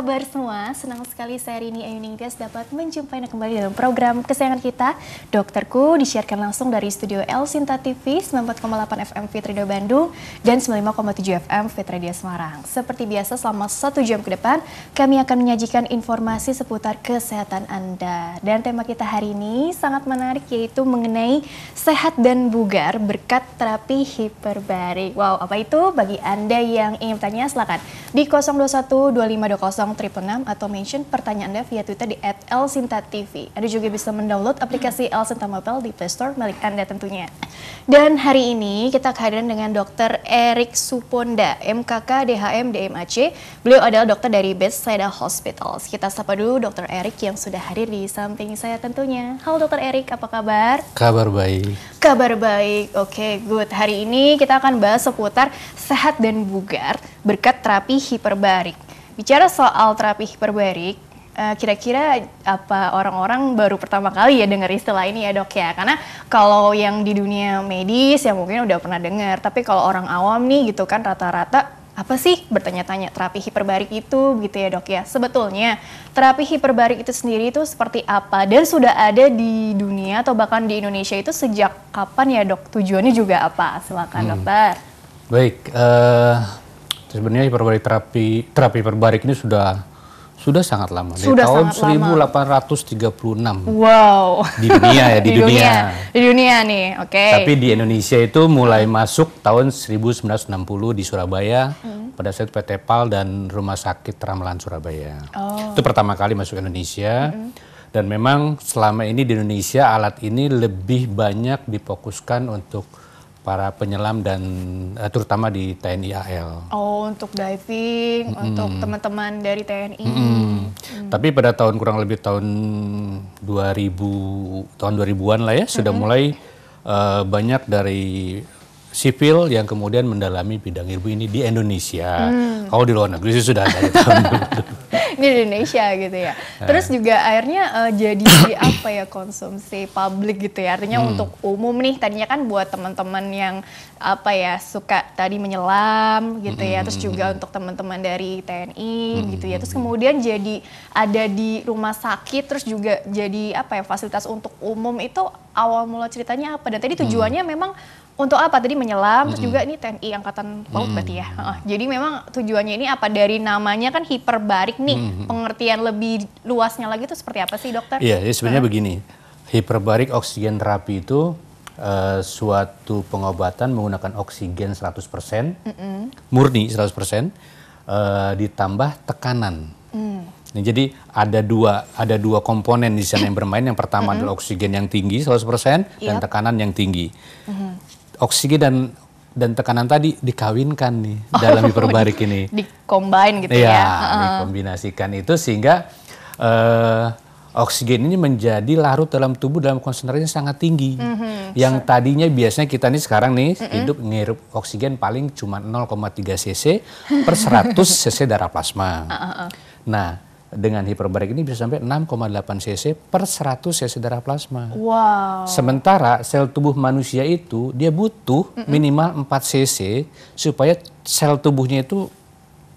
kabar semua? Senang sekali saya Rini Ayuningtyas dapat menjumpai Anda kembali dalam program kesayangan kita Dokterku disiarkan langsung dari studio L Sinta TV 94,8 FM Fitrido Bandung dan 95,7 FM Fitridia Semarang. Seperti biasa selama satu jam ke depan kami akan menyajikan informasi seputar kesehatan Anda. Dan tema kita hari ini sangat menarik yaitu mengenai sehat dan bugar berkat terapi hiperbarik. Wow, apa itu? Bagi Anda yang ingin bertanya silakan di 021 2520 Bintang 36 atau mention pertanyaan Anda via Twitter di @elsintatv. Anda juga bisa mendownload aplikasi L Sinta Mobile di Play Store milik Anda tentunya. Dan hari ini kita kehadiran dengan Dr. Erik Suponda, MKK DHM DMAC. Beliau adalah dokter dari Saida Hospital. Kita sapa dulu Dr. Erik yang sudah hadir di samping saya tentunya. Halo Dr. Erik, apa kabar? Kabar baik. Kabar baik. Oke, okay, good. Hari ini kita akan bahas seputar sehat dan bugar berkat terapi hiperbarik. Bicara soal terapi hiperbarik, eh, kira-kira apa orang-orang baru pertama kali ya dengar istilah ini ya dok ya karena kalau yang di dunia medis ya mungkin udah pernah dengar tapi kalau orang awam nih gitu kan rata-rata apa sih bertanya-tanya terapi hiperbarik itu gitu ya dok ya sebetulnya terapi hiperbarik itu sendiri itu seperti apa dan sudah ada di dunia atau bahkan di Indonesia itu sejak kapan ya dok tujuannya juga apa silakan hmm. dokter baik uh Sebenarnya hiperbarik terapi terapi hiperbarik ini sudah sudah sangat lama. Sudah Dari tahun 1836. Lama. Wow. Di dunia ya, di, di dunia. dunia. Di dunia nih, oke. Okay. Tapi di Indonesia itu mulai hmm. masuk tahun 1960 di Surabaya hmm. pada saat PT PAL dan Rumah Sakit Ramelan Surabaya. Oh. Itu pertama kali masuk Indonesia. Hmm. Dan memang selama ini di Indonesia alat ini lebih banyak difokuskan untuk para penyelam dan eh, terutama di TNI AL. Oh, untuk diving, mm -hmm. untuk teman-teman dari TNI. Mm -hmm. Mm. Tapi pada tahun kurang lebih tahun 2000 tahun 2000-an lah ya mm -hmm. sudah mulai uh, banyak dari sipil yang kemudian mendalami bidang ilmu ini di Indonesia. Mm. Kalau di luar negeri sih sudah ada tahun di Indonesia gitu ya. Terus juga akhirnya uh, jadi apa ya konsumsi publik gitu ya. Artinya hmm. untuk umum nih tadinya kan buat teman-teman yang apa ya suka tadi menyelam gitu ya. Terus juga hmm. untuk teman-teman dari TNI hmm. gitu ya. Terus hmm. kemudian jadi ada di rumah sakit terus juga jadi apa ya fasilitas untuk umum itu awal mula ceritanya apa dan tadi tujuannya memang untuk apa tadi menyelam, mm -hmm. terus juga ini TNI Angkatan Laut mm -hmm. berarti ya. Uh, jadi memang tujuannya ini apa dari namanya kan hiperbarik nih, mm -hmm. pengertian lebih luasnya lagi itu seperti apa sih dokter? Iya, yeah, sebenarnya uh. begini, hiperbarik oksigen terapi itu uh, suatu pengobatan menggunakan oksigen 100%, mm -hmm. murni 100%, uh, eh, ditambah tekanan. Mm. Nah, jadi ada dua ada dua komponen di sana yang bermain. Yang pertama mm -hmm. adalah oksigen yang tinggi 100% yep. dan iya. tekanan yang tinggi. Mm -hmm oksigen dan dan tekanan tadi dikawinkan nih dalam oh, hiperbarik ini. Dikombain gitu iya, ya. Ya, dikombinasikan itu sehingga uh, oksigen ini menjadi larut dalam tubuh dalam konsentrasi sangat tinggi. Mm-hmm. Yang tadinya biasanya kita nih sekarang nih mm-hmm. hidup ngirup oksigen paling cuma 0,3 cc per 100 cc darah plasma. Nah, dengan hiperbarik ini bisa sampai 6,8 cc per 100 cc darah plasma. Wow. Sementara sel tubuh manusia itu dia butuh mm -mm. minimal 4 cc supaya sel tubuhnya itu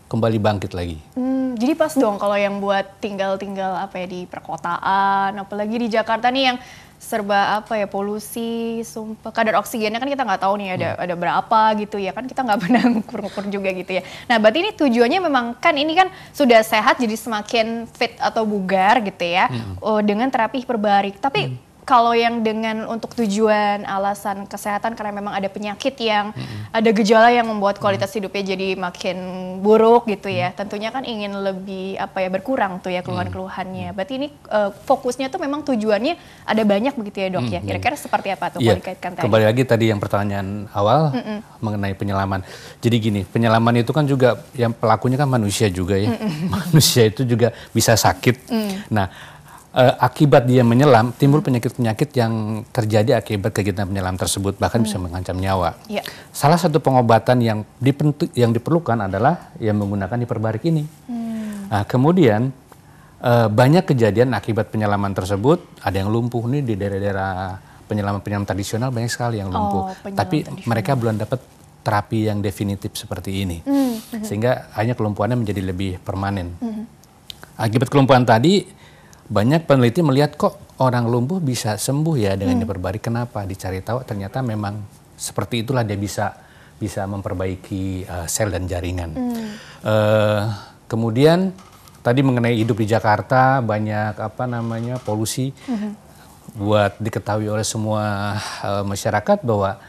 kembali bangkit lagi. Hmm, jadi pas dong kalau yang buat tinggal-tinggal apa ya di perkotaan, apalagi di Jakarta nih yang serba apa ya polusi, sumpah kadar oksigennya kan kita nggak tahu nih ada hmm. ada berapa gitu ya kan kita nggak pernah ngukur-ngukur juga gitu ya. Nah berarti ini tujuannya memang kan ini kan sudah sehat jadi semakin fit atau bugar gitu ya hmm. Oh, dengan terapi hiperbarik. Tapi hmm kalau yang dengan untuk tujuan alasan kesehatan karena memang ada penyakit yang hmm. ada gejala yang membuat kualitas hmm. hidupnya jadi makin buruk gitu ya. Hmm. Tentunya kan ingin lebih apa ya berkurang tuh ya keluhan-keluhannya. Berarti ini uh, fokusnya tuh memang tujuannya ada banyak begitu ya, Dok hmm. ya. Kira-kira seperti apa tuh yeah. tadi? Kembali lagi tadi yang pertanyaan awal hmm. mengenai penyelaman. Jadi gini, penyelaman itu kan juga yang pelakunya kan manusia juga ya. Hmm. Manusia itu juga bisa sakit. Hmm. Nah, uh, akibat dia menyelam timbul penyakit-penyakit yang terjadi akibat kegiatan menyelam tersebut bahkan hmm. bisa mengancam nyawa. Ya. Salah satu pengobatan yang dipentu, yang diperlukan adalah yang menggunakan hiperbarik ini. Hmm. Nah, kemudian uh, banyak kejadian akibat penyelaman tersebut ada yang lumpuh nih di daerah-daerah penyelaman-penyelaman tradisional banyak sekali yang lumpuh. Oh, Tapi mereka belum dapat terapi yang definitif seperti ini. Hmm. Sehingga hanya kelumpuhannya menjadi lebih permanen. Hmm. Akibat kelumpuhan tadi banyak peneliti melihat kok orang lumpuh bisa sembuh ya dengan hmm. diperbarui. Kenapa? Dicari tahu ternyata memang seperti itulah dia bisa bisa memperbaiki uh, sel dan jaringan. Hmm. Uh, kemudian tadi mengenai hidup di Jakarta banyak apa namanya polusi. Hmm. Buat diketahui oleh semua uh, masyarakat bahwa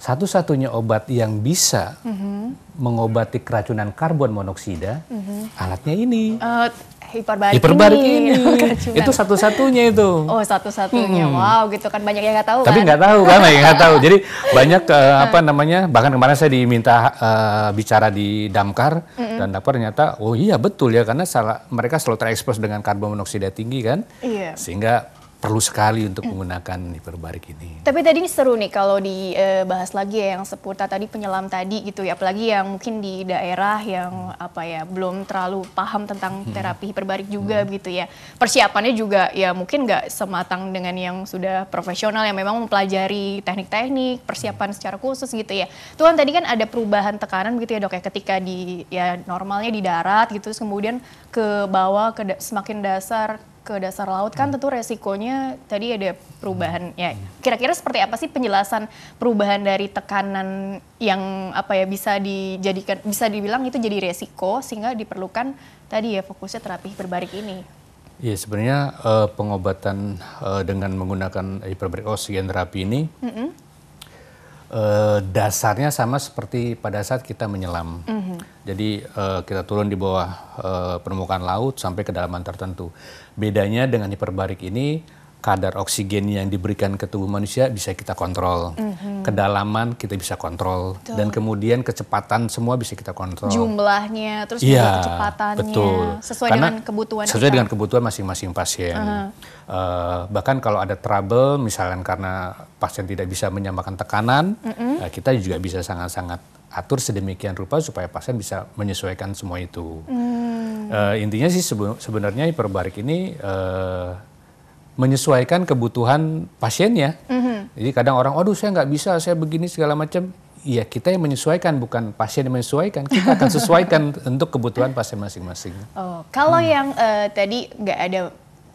satu-satunya obat yang bisa mm -hmm. mengobati keracunan karbon monoksida mm -hmm. alatnya ini. Uh, hiperbarik, hiperbarik ini. ini. itu satu-satunya itu. Oh, satu-satunya. Hmm. Wow, gitu kan banyak yang nggak tahu. Tapi kan? nggak kan? tahu kan, yang nggak tahu. Jadi banyak uh, apa namanya? Bahkan kemarin saya diminta uh, bicara di damkar mm -hmm. dan damkar ternyata oh iya betul ya karena salah mereka selalu terekspos dengan karbon monoksida tinggi kan. Yeah. Sehingga perlu sekali untuk menggunakan hiperbarik ini. Tapi tadi ini seru nih kalau dibahas eh, lagi ya yang seputar tadi penyelam tadi gitu ya, apalagi yang mungkin di daerah yang apa ya belum terlalu paham tentang hmm. terapi hiperbarik juga hmm. gitu ya. Persiapannya juga ya mungkin nggak sematang dengan yang sudah profesional yang memang mempelajari teknik-teknik, persiapan secara khusus gitu ya. Tuhan tadi kan ada perubahan tekanan gitu ya dok ya ketika di ya normalnya di darat gitu, terus kemudian ke bawah ke semakin dasar ke dasar laut kan hmm. tentu resikonya tadi ada perubahan hmm. ya kira-kira seperti apa sih penjelasan perubahan dari tekanan yang apa ya bisa dijadikan bisa dibilang itu jadi resiko sehingga diperlukan tadi ya fokusnya terapi hiperbarik ini Iya sebenarnya eh, pengobatan eh, dengan menggunakan hiperbarik oksigen terapi ini mm -hmm Eh, dasarnya sama seperti pada saat kita menyelam. Mm -hmm. Jadi eh, kita turun di bawah eh, permukaan laut sampai kedalaman tertentu. Bedanya dengan hiperbarik ini kadar oksigen yang diberikan ke tubuh manusia bisa kita kontrol, mm-hmm. kedalaman kita bisa kontrol, betul. dan kemudian kecepatan semua bisa kita kontrol. Jumlahnya, terus ya, kecepatannya, betul. sesuai Karena dengan kebutuhan. Sesuai kita. dengan kebutuhan masing-masing pasien. Uh-huh. Uh, bahkan kalau ada trouble, misalnya karena pasien tidak bisa menyamakan tekanan, mm-hmm. uh, kita juga bisa sangat-sangat atur sedemikian rupa supaya pasien bisa menyesuaikan semua itu. Mm. Uh, intinya sih sebenarnya hiperbarik ini uh, menyesuaikan kebutuhan pasiennya. Mm -hmm. Jadi kadang orang, aduh saya nggak bisa, saya begini segala macam. Ya kita yang menyesuaikan, bukan pasien yang menyesuaikan. Kita akan sesuaikan untuk kebutuhan pasien masing-masing. Oh, kalau hmm. yang uh, tadi nggak ada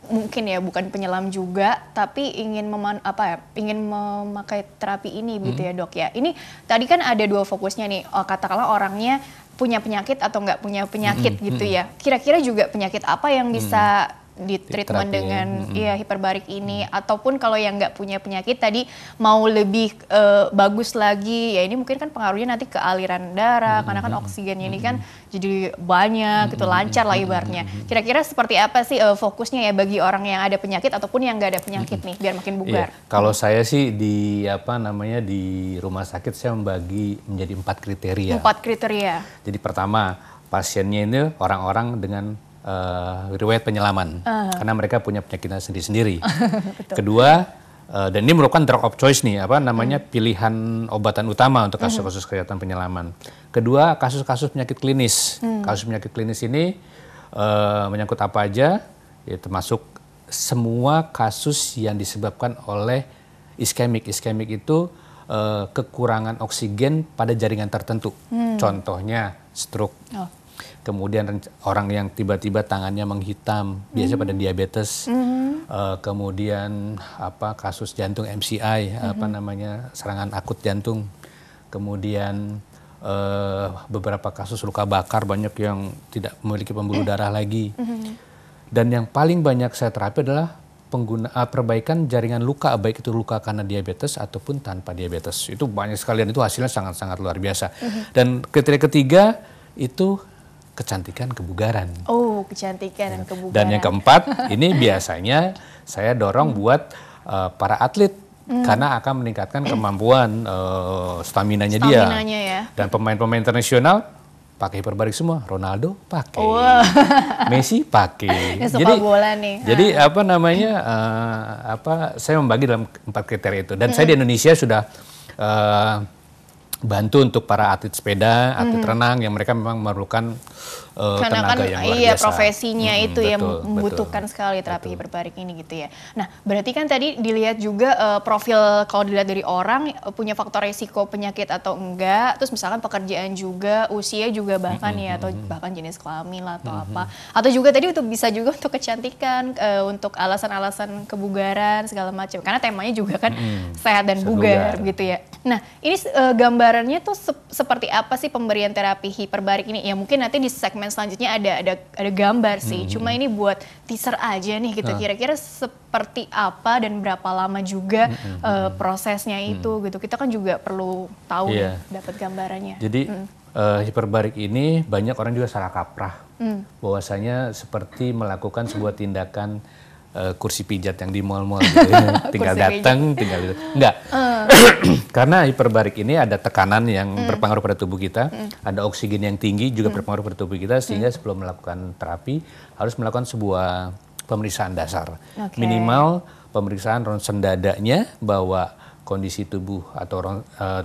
mungkin ya bukan penyelam juga tapi ingin meman apa ya ingin memakai terapi ini gitu ya hmm. dok ya ini tadi kan ada dua fokusnya nih oh, katakanlah orangnya punya penyakit atau nggak punya penyakit hmm. gitu hmm. ya kira-kira juga penyakit apa yang hmm. bisa hmm di treatment dengan mm -hmm. ya hiperbarik ini mm -hmm. ataupun kalau yang nggak punya penyakit tadi mau lebih uh, bagus lagi ya ini mungkin kan pengaruhnya nanti ke aliran darah mm -hmm. karena kan oksigennya mm -hmm. ini kan jadi banyak mm -hmm. gitu lancar lah ibarnya kira-kira seperti apa sih uh, fokusnya ya bagi orang yang ada penyakit ataupun yang nggak ada penyakit mm -hmm. nih biar makin iya, bugar yeah. kalau saya sih di apa namanya di rumah sakit saya membagi menjadi empat kriteria empat kriteria jadi pertama pasiennya ini orang-orang dengan uh, riwayat penyelaman uh. karena mereka punya penyakitnya sendiri-sendiri. Kedua uh, dan ini merupakan drug of choice nih apa namanya hmm. pilihan obatan utama untuk hmm. kasus-kasus kesehatan penyelaman. Kedua kasus-kasus penyakit klinis. Hmm. Kasus penyakit klinis ini uh, menyangkut apa aja ya termasuk semua kasus yang disebabkan oleh iskemik. Iskemik itu kekurangan oksigen pada jaringan tertentu. Hmm. Contohnya stroke. Oh kemudian orang yang tiba-tiba tangannya menghitam biasanya pada hmm. diabetes mm-hmm. uh, kemudian apa kasus jantung MCI mm-hmm. apa hmm. namanya serangan akut jantung kemudian uh, beberapa kasus luka bakar banyak yang tidak memiliki pembuluh hmm. darah lagi mm-hmm. dan yang paling banyak saya terapi adalah pengguna uh, perbaikan jaringan luka baik itu luka karena diabetes ataupun tanpa diabetes itu banyak sekalian itu hasilnya sangat-sangat luar biasa mm-hmm. dan ketiga ketiga itu kecantikan kebugaran. Oh, kecantikan dan kebugaran. Dan yang keempat, ini biasanya saya dorong buat uh, para atlet hmm. karena akan meningkatkan kemampuan uh, stamina-nya dia. ya. Dan pemain-pemain internasional pakai hiperbarik semua. Ronaldo pakai. Wow. Messi pakai. jadi bola nih. Jadi ha. Ah. apa namanya? Uh, apa saya membagi dalam empat kriteria itu dan hmm. saya di hmm. Indonesia sudah uh, bantu untuk para atlet sepeda, atlet mm -hmm. renang yang mereka memang memerlukan uh, Karena tenaga kan, yang eh, luar iya, biasa. profesinya hmm, itu yang membutuhkan betul, sekali terapi betul. hiperbarik ini gitu ya. Nah, berarti kan tadi dilihat juga uh, profil kalau dilihat dari orang punya faktor resiko penyakit atau enggak, terus misalkan pekerjaan juga, usia juga bahkan hmm, ya atau hmm. bahkan jenis kelamin lah atau hmm, apa. Atau juga tadi untuk bisa juga untuk kecantikan, uh, untuk alasan-alasan kebugaran segala macam. Karena temanya juga kan hmm, sehat dan bugar gitu ya. Nah, ini uh, gambarannya tuh se seperti apa sih pemberian terapi hiperbarik ini? Ya mungkin nanti di segmen segmen selanjutnya ada ada ada gambar sih. Hmm. Cuma hmm. ini buat teaser aja nih gitu. Kira-kira seperti apa dan berapa lama juga hmm. uh, prosesnya itu gitu. Kita kan juga perlu tahu yeah. dapat gambarannya. Jadi hmm. uh, hiperbarik ini banyak orang juga salah kaprah. Hmm. Bahwasanya seperti melakukan sebuah tindakan uh, kursi pijat yang di mall-mall gitu ya. tinggal datang tinggal enggak uh. karena hiperbarik ini ada tekanan yang hmm. berpengaruh pada tubuh kita hmm. ada oksigen yang tinggi juga hmm. berpengaruh pada tubuh kita sehingga hmm. sebelum melakukan terapi harus melakukan sebuah pemeriksaan dasar okay. minimal pemeriksaan ronsen dadanya bahwa kondisi tubuh atau uh,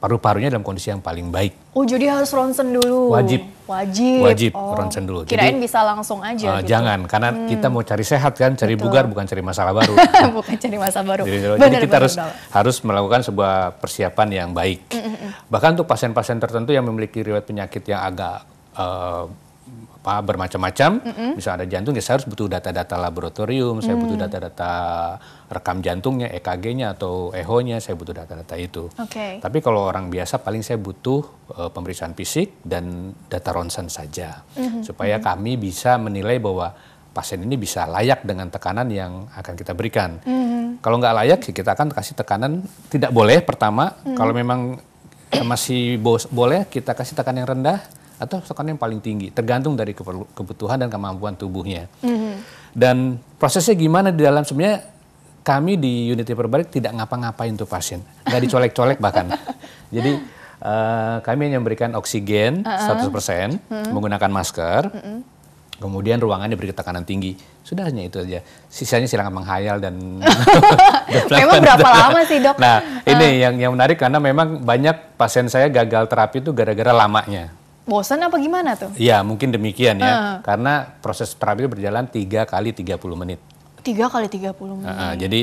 paru-parunya dalam kondisi yang paling baik. Oh, jadi harus ronsen dulu. Wajib. Wajib. Wajib oh. ronsen dulu. Kirain jadi, bisa langsung aja uh, gitu. Jangan, karena hmm. kita mau cari sehat kan, cari Betul. bugar bukan cari masalah baru. bukan cari masalah baru. Jadi, bener, jadi kita bener, harus bener. harus melakukan sebuah persiapan yang baik. Mm, mm, mm. Bahkan untuk pasien-pasien tertentu yang memiliki riwayat penyakit yang agak uh, apa bermacam-macam. Mm -hmm. Misal ada jantung ya saya harus butuh data-data laboratorium, mm. saya butuh mm. data-data rekam jantungnya, EKG-nya atau EHO-nya, saya butuh data-data itu. Okay. Tapi kalau orang biasa paling saya butuh uh, pemeriksaan fisik dan data ronsen saja. Mm -hmm. Supaya mm -hmm. kami bisa menilai bahwa pasien ini bisa layak dengan tekanan yang akan kita berikan. Mm -hmm. Kalau nggak layak ya kita akan kasih tekanan tidak boleh pertama. Mm -hmm. Kalau memang masih bos, boleh kita kasih tekanan yang rendah atau sekarang yang paling tinggi, tergantung dari kebutuhan dan kemampuan tubuhnya. Mm-hmm. Dan prosesnya gimana di dalam sebenarnya kami di unit hiperbarik tidak ngapa-ngapain tuh pasien, nggak dicolek-colek bahkan. Jadi uh, kami hanya memberikan oksigen uh-uh. 100% mm-hmm. menggunakan masker. Mm-hmm. Kemudian ruangannya diberi tekanan tinggi. Sudah hanya itu aja. Sisanya silakan menghayal dan Memang berapa lama sih, Dok? Nah, ini yang yang menarik karena memang banyak pasien saya gagal terapi itu gara-gara lamanya bosan apa gimana tuh? Iya mungkin demikian ya, uh. karena proses terapi berjalan 3 kali 30 menit tiga kali 30 menit. Uh, jadi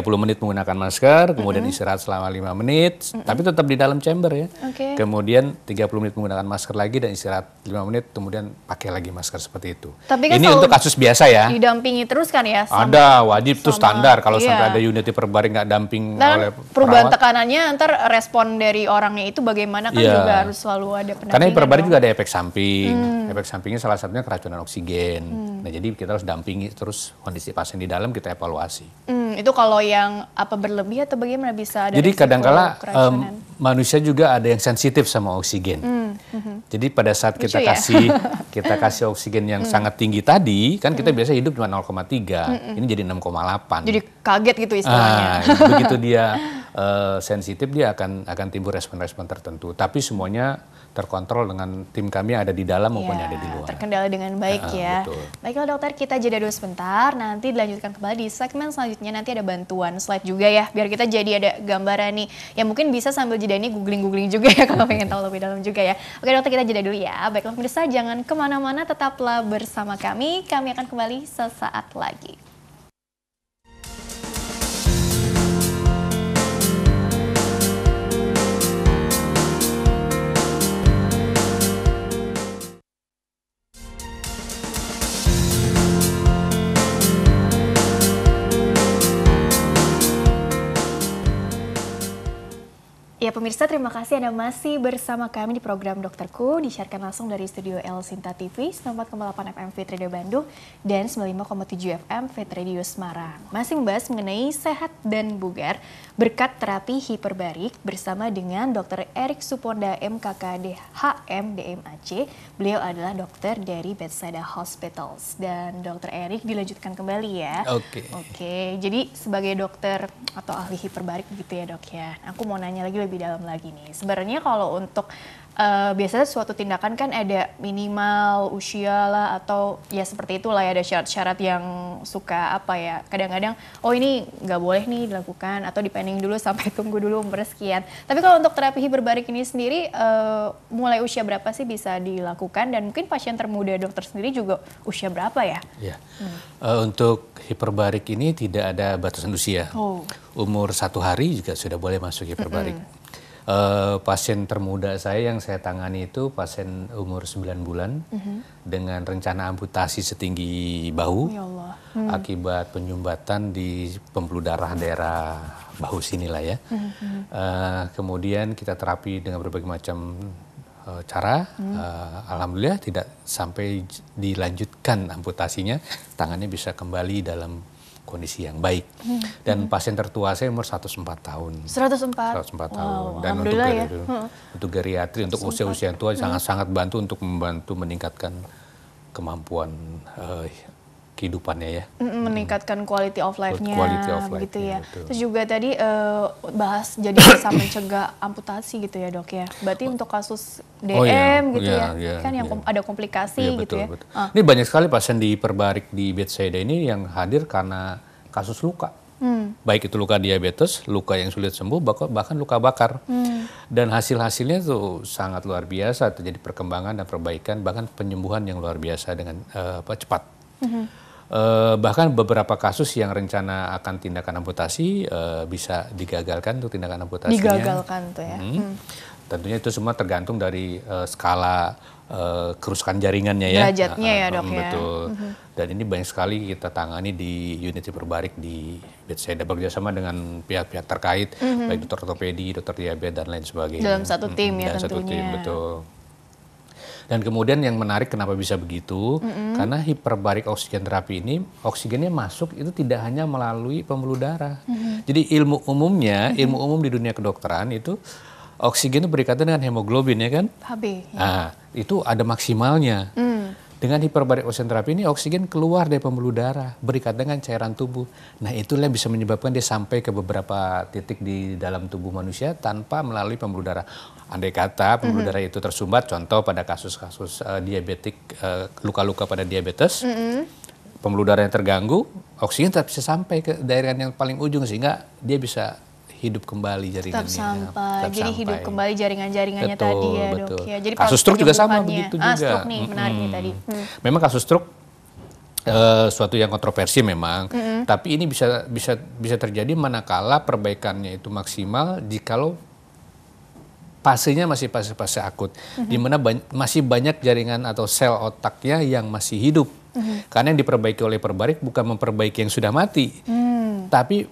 30 menit menggunakan masker, kemudian mm -hmm. istirahat selama 5 menit, mm -hmm. tapi tetap di dalam chamber ya. Okay. Kemudian 30 menit menggunakan masker lagi dan istirahat 5 menit, kemudian pakai lagi masker seperti itu. Tapi kan Ini untuk kasus biasa ya. Didampingi terus kan ya? Sama, ada, wajib itu tuh standar. Kalau iya. sampai ada unit perbaring nggak damping dan oleh perubahan tekanannya antar respon dari orangnya itu bagaimana kan yeah. juga harus selalu ada pendampingan. Karena per juga ada efek samping. Hmm. Efek sampingnya salah satunya keracunan oksigen. Hmm. Nah jadi kita harus dampingi terus kondisi pasien di dalam kita evaluasi. Hmm, itu kalau yang apa berlebih atau bagaimana bisa ada Jadi kadangkala um, manusia juga ada yang sensitif sama oksigen. Hmm. Hmm. Jadi pada saat Lucu kita ya? kasih kita kasih oksigen yang hmm. sangat tinggi tadi kan kita hmm. biasa hidup cuma 0,3. Hmm, hmm. Ini jadi 6,8. Jadi kaget gitu istilahnya. Ah, iya, begitu dia uh, sensitif dia akan akan timbul respon-respon tertentu. Tapi semuanya terkontrol dengan tim kami yang ada di dalam maupun iya, yang ada di luar. Terkendala dengan baik uh, ya. Betul. Baiklah dokter, kita jeda dulu sebentar. Nanti dilanjutkan kembali di segmen selanjutnya. Nanti ada bantuan slide juga ya, biar kita jadi ada gambaran nih. Ya mungkin bisa sambil jeda ini googling-googling juga ya kalau pengen tahu lebih dalam juga ya. Oke dokter, kita jeda dulu ya. Baiklah pemirsa, jangan kemana-mana, tetaplah bersama kami. Kami akan kembali sesaat lagi. Ya pemirsa terima kasih Anda masih bersama kami di program Dokterku disiarkan langsung dari studio El Sinta TV 94,8 FM Fit Radio Bandung dan 95,7 FM Fit Radio Semarang. Masih membahas mengenai sehat dan bugar berkat terapi hiperbarik bersama dengan Dr. Erik Suponda MKK DHM DMAC. Beliau adalah dokter dari Bethesda Hospitals dan Dr. Erik dilanjutkan kembali ya. Oke. Okay. Oke. Okay. Jadi sebagai dokter atau ahli hiperbarik gitu ya dok ya. Aku mau nanya lagi lebih dalam lagi nih. Sebenarnya kalau untuk uh, biasanya suatu tindakan kan ada minimal usia lah atau ya seperti itulah ya ada syarat-syarat yang suka apa ya kadang-kadang oh ini nggak boleh nih dilakukan atau dipending dulu sampai tunggu dulu umur sekian. Tapi kalau untuk terapi hiperbarik ini sendiri uh, mulai usia berapa sih bisa dilakukan dan mungkin pasien termuda dokter sendiri juga usia berapa ya? Ya hmm. uh, untuk hiperbarik ini tidak ada batasan usia. Oh. Umur satu hari juga sudah boleh masuk hiperbarik. Mm -hmm uh, pasien termuda saya yang saya tangani itu pasien umur 9 bulan mm -hmm. dengan rencana amputasi setinggi bahu ya Allah. Mm. akibat penyumbatan di pembuluh darah daerah bahu sinilah ya. Mm -hmm. uh, kemudian kita terapi dengan berbagai macam eh, cara. Hmm. Uh, Alhamdulillah tidak sampai dilanjutkan amputasinya, tangannya bisa kembali dalam kondisi yang baik. Hmm. Dan hmm. pasien tertua saya umur 104 tahun. 104? 104 wow, tahun. Dan untuk, geriatri, ya. hmm. untuk geriatri, untuk usia-usia tua hmm. sangat-sangat hmm. bantu untuk membantu meningkatkan kemampuan uh, kehidupannya ya. meningkatkan quality of life-nya quality of life gitu ya. Betul. Terus juga tadi uh, bahas jadi bisa mencegah amputasi gitu ya, Dok ya. Berarti oh. untuk kasus DM oh, iya. gitu ya, ya. Iya, kan yang iya. kom- ada komplikasi iya, gitu betul, ya. Betul. Ah. Ini banyak sekali pasien di perbarik di Bedside ini yang hadir karena kasus luka. Hmm. Baik itu luka diabetes, luka yang sulit sembuh, bahkan luka bakar. Hmm. Dan hasil-hasilnya tuh sangat luar biasa terjadi perkembangan dan perbaikan bahkan penyembuhan yang luar biasa dengan uh, apa cepat. Hmm. Uh, bahkan beberapa kasus yang rencana akan tindakan amputasi uh, bisa digagalkan untuk tindakan amputasi Digagalkan tuh ya. Hmm. Hmm. Tentunya itu semua tergantung dari uh, skala uh, kerusakan jaringannya ya. Derajatnya uh, ya dok betul. Hmm, ya. Betul. Hmm. Dan ini banyak sekali kita tangani di unit berbarik di bekerja bekerjasama dengan pihak-pihak terkait, -hmm. baik dokter ortopedi, dokter diabetes dan lain sebagainya. Dalam satu hmm, tim hmm, ya dalam tentunya. satu tim betul. Dan kemudian yang menarik kenapa bisa begitu? Mm-hmm. Karena hiperbarik oksigen terapi ini oksigennya masuk itu tidak hanya melalui pembuluh darah. Mm-hmm. Jadi ilmu umumnya, mm-hmm. ilmu umum di dunia kedokteran itu oksigen itu berikatan dengan hemoglobin ya kan? Hb. Ya. Nah, itu ada maksimalnya. Mm. Dengan hiperbarik oksigen terapi ini oksigen keluar dari pembuluh darah berikatan dengan cairan tubuh. Nah itulah yang bisa menyebabkan dia sampai ke beberapa titik di dalam tubuh manusia tanpa melalui pembuluh darah. Andai kata pembuluh mm-hmm. darah itu tersumbat, contoh pada kasus-kasus uh, diabetik, eh, luka-luka uh, pada diabetes, mm -hmm. pembuluh darah yang terganggu, oksigen tetap bisa sampai ke daerah yang paling ujung sehingga dia bisa hidup kembali jaringannya. Tetap sampai. Tetap Jadi sampai. hidup kembali jaringan-jaringannya betul, tadi ya betul. Ya. Jadi kasus stroke juga sama begitu ah, juga. Stroke nih mm-hmm. nih tadi. Hmm. Memang kasus stroke Uh, suatu yang kontroversi memang, mm-hmm. tapi ini bisa bisa bisa terjadi manakala perbaikannya itu maksimal jikalau pasenya masih fase-fase akut, mm-hmm. di mana ba masih banyak jaringan atau sel otaknya yang masih hidup. Mm-hmm. Karena yang diperbaiki oleh perbarik bukan memperbaiki yang sudah mati, mm. tapi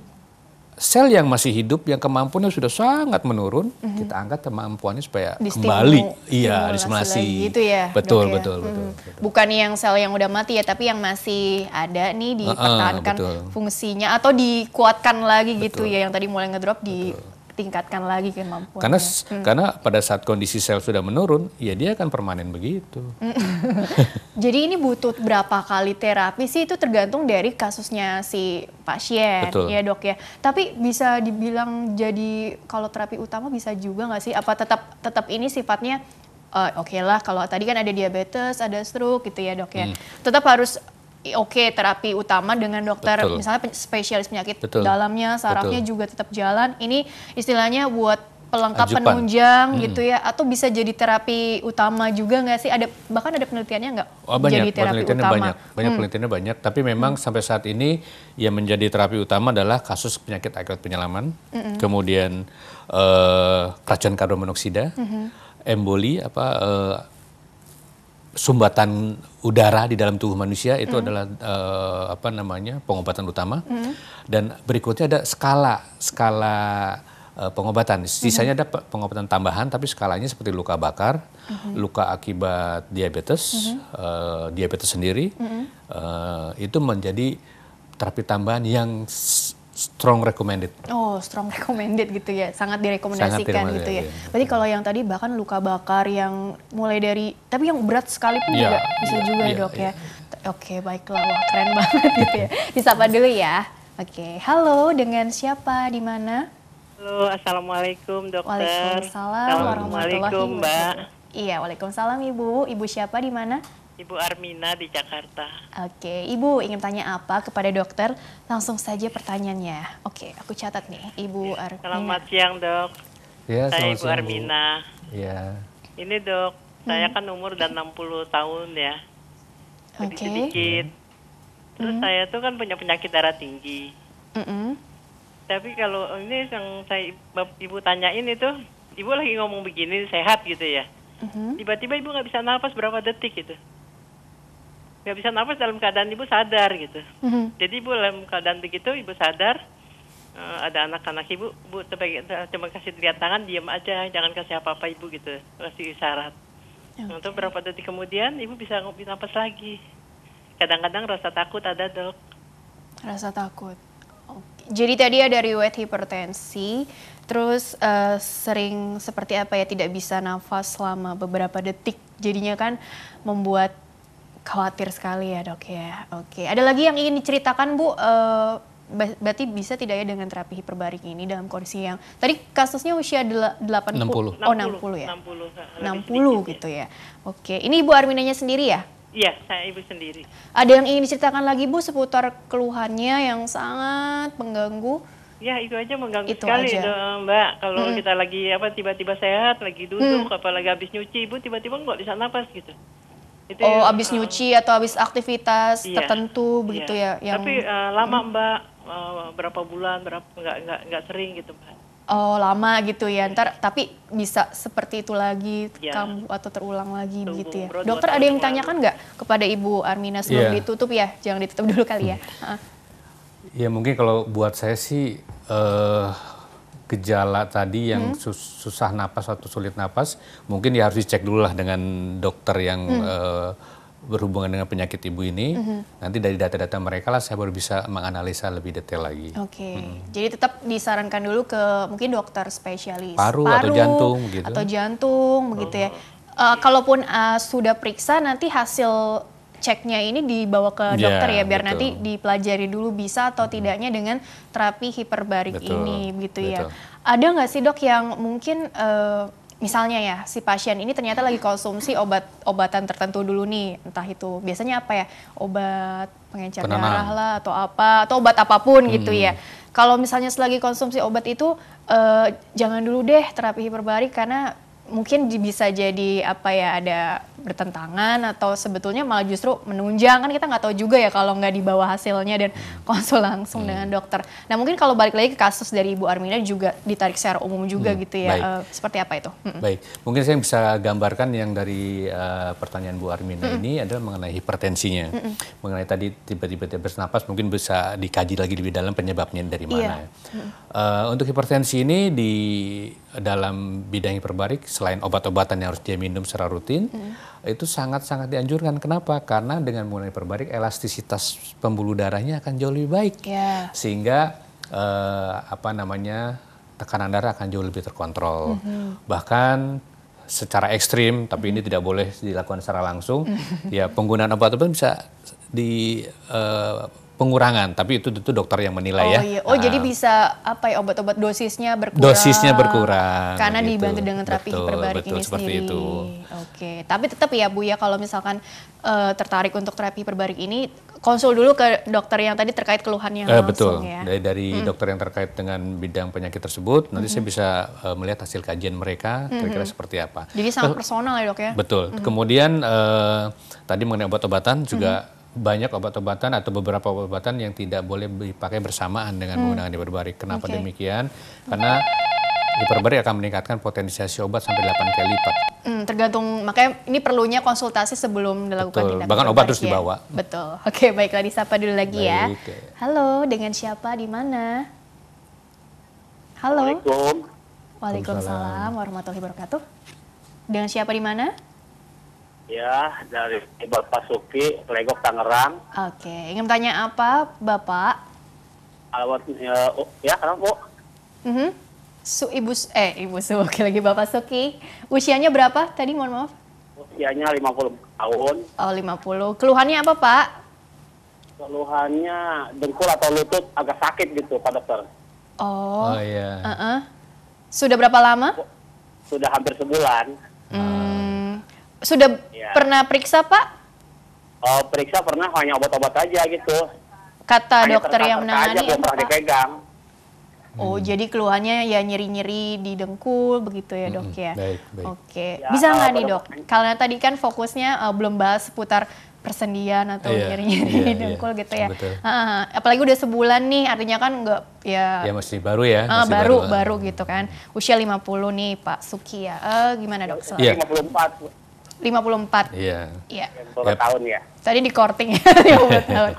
sel yang masih hidup yang kemampuannya sudah sangat menurun, mm-hmm. kita angkat kemampuannya supaya di kembali, iya, disimulasi, gitu ya, betul, betul, ya. betul, hmm. betul. Bukan yang sel yang udah mati ya, tapi yang masih ada nih dipertahankan uh, uh, fungsinya atau dikuatkan lagi gitu betul. gitu ya, yang tadi mulai ngedrop di tingkatkan lagi kemampuan. Karena hmm. karena pada saat kondisi sel sudah menurun, ya dia akan permanen begitu. Hmm. Jadi ini butuh berapa kali terapi sih itu tergantung dari kasusnya si pasien Betul. ya dok ya. Tapi bisa dibilang jadi kalau terapi utama bisa juga nggak sih? Apa tetap tetap ini sifatnya uh, oke okay lah kalau tadi kan ada diabetes, ada stroke gitu ya dok ya. Hmm. Tetap harus oke okay, terapi utama dengan dokter Betul. misalnya spesialis penyakit Betul. dalamnya sarafnya Betul. juga tetap jalan ini istilahnya buat pelengkap Ajupan. penunjang hmm. gitu ya atau bisa jadi terapi utama juga nggak sih ada bahkan ada penelitiannya nggak oh, jadi terapi utama banyak banyak hmm. penelitiannya banyak tapi memang hmm. sampai saat ini yang menjadi terapi utama adalah kasus penyakit akibat penyelaman hmm. kemudian eh, keracunan karbon monoksida hmm. emboli apa eh, sumbatan udara di dalam tubuh manusia itu mm. adalah uh, apa namanya pengobatan utama mm. dan berikutnya ada skala skala uh, pengobatan hmm. sisanya mm. ada pengobatan tambahan tapi skalanya seperti luka bakar mm. luka akibat diabetes mm. uh, diabetes sendiri mm. uh, itu menjadi terapi tambahan yang strong recommended. Oh, strong recommended gitu ya. Sangat direkomendasikan Sangat gitu ya. Iya. Berarti kalau yang tadi bahkan luka bakar yang mulai dari tapi yang berat sekali pun iya, juga bisa iya, juga iya, Dok ya. Oke, okay, baiklah. Wah, keren banget gitu ya. Disapa dulu ya. Oke. Okay. Halo, dengan siapa? Di mana? Halo, Assalamualaikum, Dokter. Waalaikumsalam warahmatullahi wabarakatuh. Iya, Waalaikumsalam, Ibu. Ibu siapa di mana? Ibu Armina di Jakarta. Oke, Ibu ingin tanya apa kepada dokter? Langsung saja pertanyaannya. Oke, aku catat nih, Ibu Armina. Selamat siang, Dok. Ya, saya Ibu Armina. Bu. Ya. Ini, Dok, saya hmm. kan umur udah 60 tahun ya. Oke. Okay. Sedikit. Terus hmm. saya tuh kan punya penyakit darah tinggi. Mm -hmm. Tapi kalau ini yang saya Ibu tanyain itu, Ibu lagi ngomong begini sehat gitu ya. Mm-hmm. Tiba-tiba mm -hmm. Tiba ibu nggak bisa nafas berapa detik gitu nggak bisa nafas dalam keadaan ibu sadar gitu. Mm-hmm. Jadi ibu dalam keadaan begitu ibu sadar uh, ada anak-anak ibu, ibu eh, coba kasih lihat tangan, diam aja, jangan kasih apa-apa ibu gitu, kasih isyarat. Okay. Ya, untuk berapa detik kemudian ibu bisa ngopi nafas lagi. Kadang-kadang rasa takut ada dok. Rasa takut. Okay. Jadi tadi ada riwayat hipertensi, terus uh, sering seperti apa ya tidak bisa nafas selama beberapa detik. Jadinya kan membuat Khawatir sekali ya dok ya. Oke, ada lagi yang ingin diceritakan Bu? Uh, berarti bisa tidak ya dengan terapi hiperbarik ini dalam kondisi yang tadi kasusnya usia 80 60. oh 60 ya 60, 60 ya. gitu ya. ya oke ini ibu Arminanya sendiri ya Iya, saya ibu sendiri. Ada yang ingin diceritakan lagi Bu seputar keluhannya yang sangat mengganggu? Ya itu aja mengganggu itu sekali aja. Dong, Mbak. Kalau hmm. kita lagi apa tiba-tiba sehat, lagi duduk, hmm. apalagi habis nyuci, Ibu tiba-tiba nggak bisa napas gitu. Itu oh, habis uh, eh, nyuci atau habis aktivitas iya, tertentu iya. begitu iya. ya? Yang... Tapi uh, lama Mbak, uh, berapa bulan, berapa nggak nggak nggak sering gitu Mbak. Oh lama gitu ya, iya. ntar tapi bisa seperti itu lagi ya. kamu atau terulang lagi Tunggu, begitu ya. Bro, Dokter ada yang tanyakan nggak kepada Ibu Armina sebelum yeah. ditutup ya, jangan ditutup dulu kali ya. Hmm. Ya mungkin kalau buat saya sih uh, gejala tadi yang hmm. sus susah napas atau sulit napas, mungkin ya harus dicek dulu lah dengan dokter yang hmm. uh, berhubungan dengan penyakit ibu ini. -hmm. Nanti dari data-data mereka lah saya baru bisa menganalisa lebih detail lagi. Oke. Okay. hmm. Jadi tetap disarankan dulu ke mungkin dokter spesialis paru, paru atau jantung gitu. Atau jantung begitu ya. Uh, kalaupun uh, sudah periksa nanti hasil ceknya ini dibawa ke iya, dokter yeah, ya biar betul. nanti dipelajari dulu bisa atau tidaknya dengan terapi hiperbarik betul, ini gitu ya. betul. ya. Ada nggak sih dok yang mungkin uh, misalnya ya si pasien ini ternyata lagi konsumsi obat-obatan tertentu dulu nih entah itu biasanya apa ya obat pengencer darah lah atau apa atau obat apapun hmm. gitu ya kalau misalnya selagi konsumsi obat itu eh, jangan dulu deh terapi hiperbarik karena mungkin bisa jadi apa ya ada bertentangan atau sebetulnya malah justru menunjang kan kita nggak tahu juga ya kalau nggak dibawa hasilnya dan konsul langsung hmm. dengan dokter. Nah mungkin kalau balik lagi ke kasus dari Ibu Armina juga ditarik secara umum juga hmm. gitu ya. Uh, seperti apa itu? Hmm. Baik, mungkin saya bisa gambarkan yang dari uh, pertanyaan Bu Armina hmm. ini adalah mengenai hipertensinya, hmm. mengenai tadi tiba-tiba dia mungkin bisa dikaji lagi lebih dalam penyebabnya dari iya. mana. Yeah. Hmm. Uh, untuk hipertensi ini di dalam bidang hiperbarik selain obat-obatan yang harus dia minum secara rutin hmm. itu sangat-sangat dianjurkan. Kenapa? Karena dengan menggunakan hiperbarik elastisitas pembuluh darahnya akan jauh lebih baik. Yeah. Sehingga eh, apa namanya? tekanan darah akan jauh lebih terkontrol. -hmm. Bahkan secara ekstrim, tapi -hmm. ini tidak boleh dilakukan secara langsung. -hmm. Ya penggunaan obat-obatan bisa di eh, pengurangan, tapi itu itu dokter yang menilai oh, ya. Iya. Oh, nah, jadi ah. bisa apa ya obat-obat dosisnya berkurang. Dosisnya berkurang. Karena gitu. dibantu dengan terapi betul, hiperbarik betul, ini seperti sendiri. Itu. Oke, tapi tetap ya Bu ya kalau misalkan uh, tertarik untuk terapi hiperbarik ini konsul dulu ke dokter yang tadi terkait keluhannya uh, langsung betul. ya. Dari dari hmm. dokter yang terkait dengan bidang penyakit tersebut, nanti hmm. saya bisa uh, melihat hasil kajian mereka hmm, kira-kira hmm. seperti apa. Jadi sangat personal ya, Dok ya. Betul. Hmm. Kemudian uh, tadi mengenai obat-obatan juga hmm banyak obat-obatan atau beberapa obat-obatan yang tidak boleh dipakai bersamaan dengan hmm. menggunakan hiperbarik. Kenapa okay. demikian? Karena hiperbarik akan meningkatkan potensiasi obat sampai 8 kali lipat. Hmm, tergantung makanya ini perlunya konsultasi sebelum dilakukan Betul. Bahkan obat terus ya. dibawa. Betul. Oke, baiklah disapa dulu lagi ya. Baik. ya. Halo, dengan siapa di mana? Halo. Waalaikumsalam. Waalaikumsalam warahmatullahi wabarakatuh. Dengan siapa di mana? Ya, dari Bapak Suki, Legok Tangerang. Oke, ingin tanya apa Bapak? Alamat ya, oh, ya kenapa, Bu. Mm -hmm. Su, Ibu, eh Ibu Suki lagi Bapak Suki. Usianya berapa tadi mohon maaf? Usianya 50 tahun. Oh 50. Keluhannya apa Pak? Keluhannya dengkul atau lutut agak sakit gitu Pak Dokter. Oh, oh iya. Uh -uh. Sudah berapa lama? Sudah hampir sebulan. Hmm. Sudah ya. pernah periksa Pak? Oh, periksa pernah hanya obat-obat aja gitu. Kata hanya dokter yang menangani aja, belum pernah dipegang. Oh, hmm. jadi keluhannya ya nyeri-nyeri di dengkul begitu ya, Dok hmm, ya. Baik, baik. Oke. Ya, Bisa nggak nih, Dok? Karena tadi kan fokusnya uh, belum bahas seputar persendian atau iya, nyeri-nyeri iya, di iya. dengkul iya, gitu ya. Uh, apalagi udah sebulan nih, artinya kan nggak ya Ya masih baru ya, uh, baru, baru baru gitu kan. Usia 50 nih Pak Suki ya. Uh, gimana, Dok? Iya, lima puluh 54. 54. Iya. Iya. 50 yep. tahun ya. Tadi di korting 50 tahun.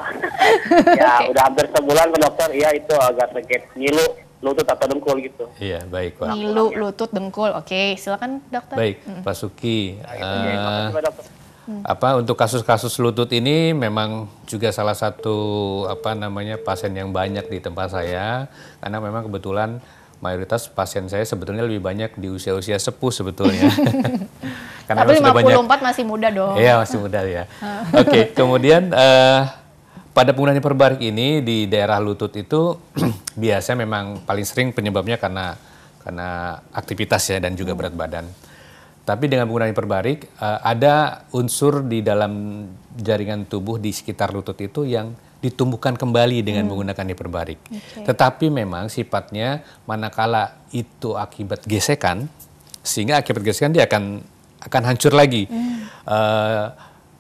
ya, ya, ya okay. udah hampir sebulan ke dokter, iya itu agak sakit ngilu, lutut atau dengkul gitu. Iya, baik, Pak. Ngilu, lutut, dengkul. Oke, okay. silakan dokter. Baik, hmm. Pak Suki. Nah, itu uh, ya. dokter. Hmm. apa untuk kasus-kasus lutut ini memang juga salah satu apa namanya pasien yang banyak di tempat saya karena memang kebetulan mayoritas pasien saya sebetulnya lebih banyak di usia-usia sepuh sebetulnya. Karena Tapi 54 banyak, masih muda dong. Iya masih muda ya. Ah. Oke, okay, kemudian uh, pada penggunaan hiperbarik ini di daerah lutut itu biasanya memang paling sering penyebabnya karena karena aktivitas ya dan juga hmm. berat badan. Tapi dengan penggunaan hiperbarik uh, ada unsur di dalam jaringan tubuh di sekitar lutut itu yang ditumbuhkan kembali dengan hmm. menggunakan hiperbarik. Okay. Tetapi memang sifatnya manakala itu akibat gesekan, sehingga akibat gesekan dia akan akan hancur lagi. Hmm. Uh,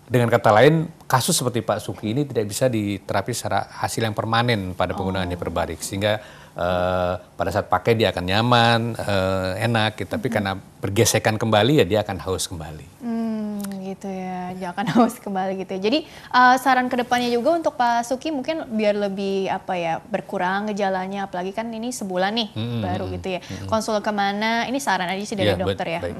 dengan kata lain, kasus seperti Pak Suki ini tidak bisa diterapi secara hasil yang permanen pada penggunaan oh. hiperbarik, sehingga uh, pada saat pakai dia akan nyaman, uh, enak, tapi -hmm. karena bergesekan kembali ya dia akan haus kembali. Mm gitu ya, jangan haus kembali gitu. Ya. Jadi uh, saran kedepannya juga untuk Pak Suki mungkin biar lebih apa ya berkurang gejalanya, apalagi kan ini sebulan nih hmm, baru gitu ya. Hmm. Konsul kemana? Ini saran aja sih dari ya, dokter ya. Baik.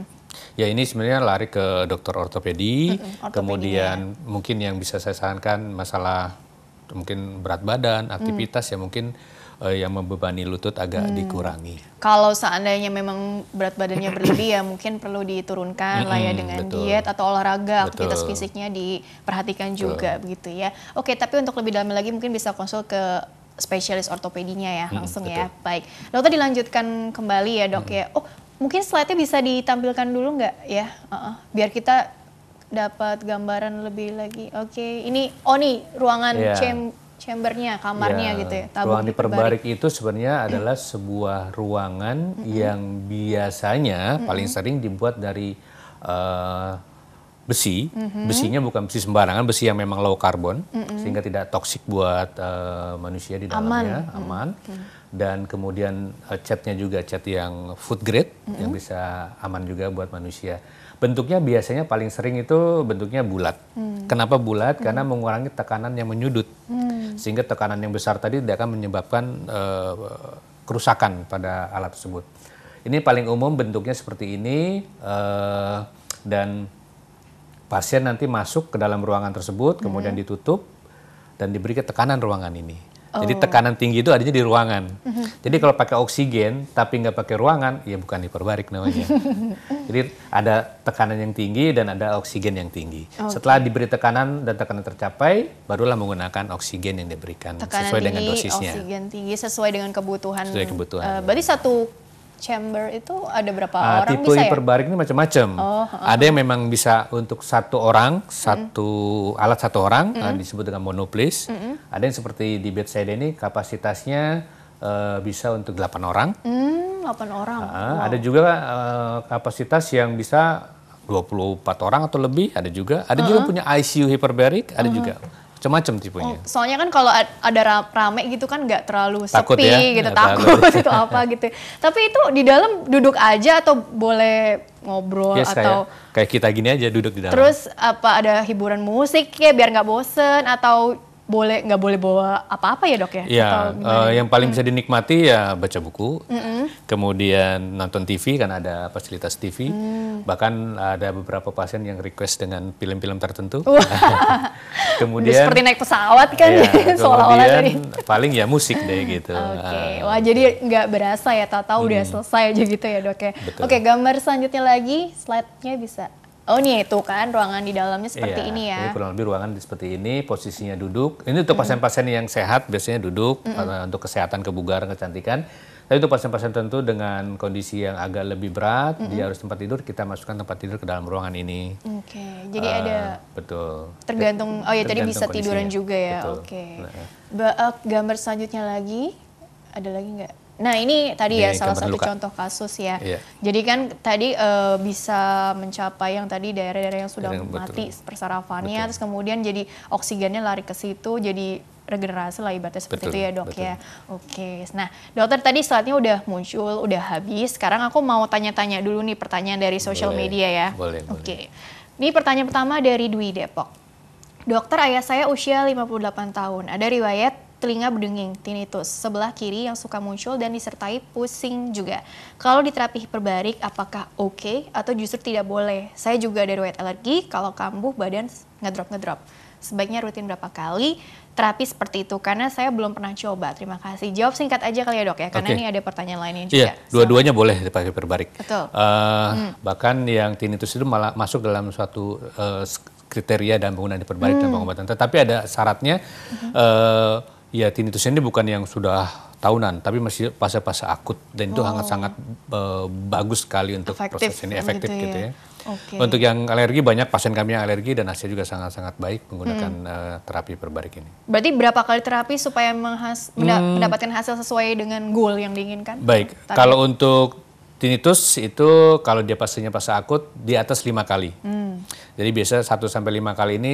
Ya ini sebenarnya lari ke dokter ortopedi, ortopedi kemudian ya. mungkin yang bisa saya sarankan masalah mungkin berat badan, aktivitas mm. ya mungkin uh, yang membebani lutut agak hmm. dikurangi. Kalau seandainya memang berat badannya berlebih ya mungkin perlu diturunkan lah ya dengan Betul. diet atau olahraga, Betul. aktivitas fisiknya diperhatikan juga begitu ya. Oke, tapi untuk lebih dalam lagi mungkin bisa konsul ke spesialis ortopedinya ya langsung ya. betul. ya. Baik. Dokter dilanjutkan kembali ya, Dok hmm. ya. Oh, mungkin slide-nya bisa ditampilkan dulu nggak ya? Uh -uh. Biar kita dapat gambaran lebih lagi. Oke, ini oh nih ruangan yeah. chamber chambernya, kamarnya ya, gitu ya. Tabung ruang diperbarik itu sebenarnya adalah sebuah ruangan mm -hmm. yang biasanya mm -hmm. paling sering dibuat dari uh, besi. Mm -hmm. Besinya bukan besi sembarangan, besi yang memang low karbon mm -hmm. sehingga tidak toksik buat uh, manusia di dalamnya, aman. aman. Mm -hmm. Dan kemudian uh, eh, catnya juga cat yang food grade mm -hmm. yang bisa aman juga buat manusia. Bentuknya biasanya paling sering itu bentuknya bulat. Hmm. Kenapa bulat? Hmm. Karena mengurangi tekanan yang menyudut. Hmm sehingga tekanan yang besar tadi tidak akan menyebabkan uh, kerusakan pada alat tersebut. Ini paling umum bentuknya seperti ini uh, dan pasien nanti masuk ke dalam ruangan tersebut kemudian mm-hmm. ditutup dan diberi tekanan ruangan ini. Jadi oh. tekanan tinggi itu adanya di ruangan. Mm -hmm. Jadi kalau pakai oksigen tapi nggak pakai ruangan, ya bukan hiperbarik namanya. Jadi ada tekanan yang tinggi dan ada oksigen yang tinggi. Okay. Setelah diberi tekanan dan tekanan tercapai, barulah menggunakan oksigen yang diberikan tekanan sesuai tinggi, dengan dosisnya. Oksigen tinggi sesuai dengan kebutuhan. Sesuai kebutuhan. Uh, berarti satu chamber itu ada berapa uh, orang tipe bisa ya? hiperbarik ini macam-macam. Oh, uh, ah, huh ah. Ada yang memang bisa untuk satu orang, satu mm. alat satu orang mm. uh, disebut dengan monoplis. -hmm. Ada yang seperti di bed saya ini kapasitasnya uh, bisa untuk delapan orang. Mm, 8 orang. Uh, wow. Ada juga uh, kapasitas yang bisa 24 orang atau lebih, ada juga. Ada uh -huh. juga punya ICU hiperbarik, ada uh -huh. juga macam-macam tipenya. Oh, soalnya kan kalau ada rame gitu kan nggak terlalu takut sepi ya? gitu, ya, takut itu apa gitu. Tapi itu di dalam duduk aja atau boleh ngobrol yes, atau kayak, kayak kita gini aja duduk di dalam. Terus apa ada hiburan musik ya biar nggak bosen atau boleh nggak boleh bawa apa-apa ya dok ya? Iya, uh, yang gitu? paling hmm. bisa dinikmati ya baca buku, mm -hmm. kemudian nonton TV kan ada fasilitas TV, mm. bahkan ada beberapa pasien yang request dengan film-film tertentu. kemudian Udah seperti naik pesawat kan, iya, ya, seolah-olah paling ya musik deh gitu. Oke, okay. Ah, wah gitu. jadi nggak berasa ya, tak tahu hmm. udah selesai aja gitu ya dok ya. Oke, Oke, gambar selanjutnya lagi, slide-nya bisa. Oh ini itu kan ruangan di dalamnya seperti iya, ini ya. Jadi kurang lebih ruangan seperti ini, posisinya duduk. Ini untuk pasien-pasien yang sehat biasanya duduk mm -hmm. untuk kesehatan, kebugaran, kecantikan. Tapi untuk pasien-pasien tentu dengan kondisi yang agak lebih berat, mm -hmm. dia harus tempat tidur, kita masukkan tempat tidur ke dalam ruangan ini. Oke, okay. jadi uh, ada betul. Tergantung oh ya tergantung tadi bisa kondisinya. tiduran juga ya. Oke. Okay. Nah. Eh, gambar selanjutnya lagi ada lagi nggak? Nah ini tadi ya salah satu contoh kasus ya. Iya. Jadi kan tadi e, bisa mencapai yang tadi daerah-daerah yang sudah yang mati persarafannya, betul. terus kemudian jadi oksigennya lari ke situ, jadi regenerasi lah ibaratnya seperti betul, itu ya dok ya. betul. ya. Oke, nah dokter tadi slide-nya udah muncul, udah habis. Sekarang aku mau tanya-tanya dulu nih pertanyaan dari sosial media ya. Boleh, Oke, boleh. ini pertanyaan pertama dari Dwi Depok. Dokter ayah saya usia 58 tahun, ada riwayat telinga berdenging, tinnitus, sebelah kiri yang suka muncul dan disertai pusing juga. Kalau diterapi terapi hiperbarik, apakah oke okay atau justru tidak boleh? Saya juga ada riwayat alergi, kalau kambuh badan ngedrop-ngedrop. Sebaiknya rutin berapa kali terapi seperti itu? Karena saya belum pernah coba. Terima kasih. Jawab singkat aja kali ya dok ya, karena okay. ini ada pertanyaan lainnya juga. Iya, dua-duanya so, boleh dipakai hiperbarik. Betul. Uh, hmm. Bahkan yang tinnitus itu malah masuk dalam suatu uh, kriteria dan penggunaan diperbaiki hmm. dan pengobatan. Tetapi ada syaratnya hmm. uh, ya tinnitus ini bukan yang sudah tahunan, tapi masih fase-fase akut dan itu sangat-sangat oh. Eh, bagus sekali untuk efektif, proses ini gitu efektif ya. gitu, ya. Okay. Untuk yang alergi banyak pasien kami yang alergi dan hasil juga sangat-sangat baik menggunakan hmm. uh, terapi perbarik ini. Berarti berapa kali terapi supaya menghas hmm. mendapatkan hasil sesuai dengan goal yang diinginkan? Baik, Tadi. kalau untuk tinnitus itu kalau dia pasiennya pas akut di atas lima kali. Hmm. Jadi biasa satu sampai lima kali ini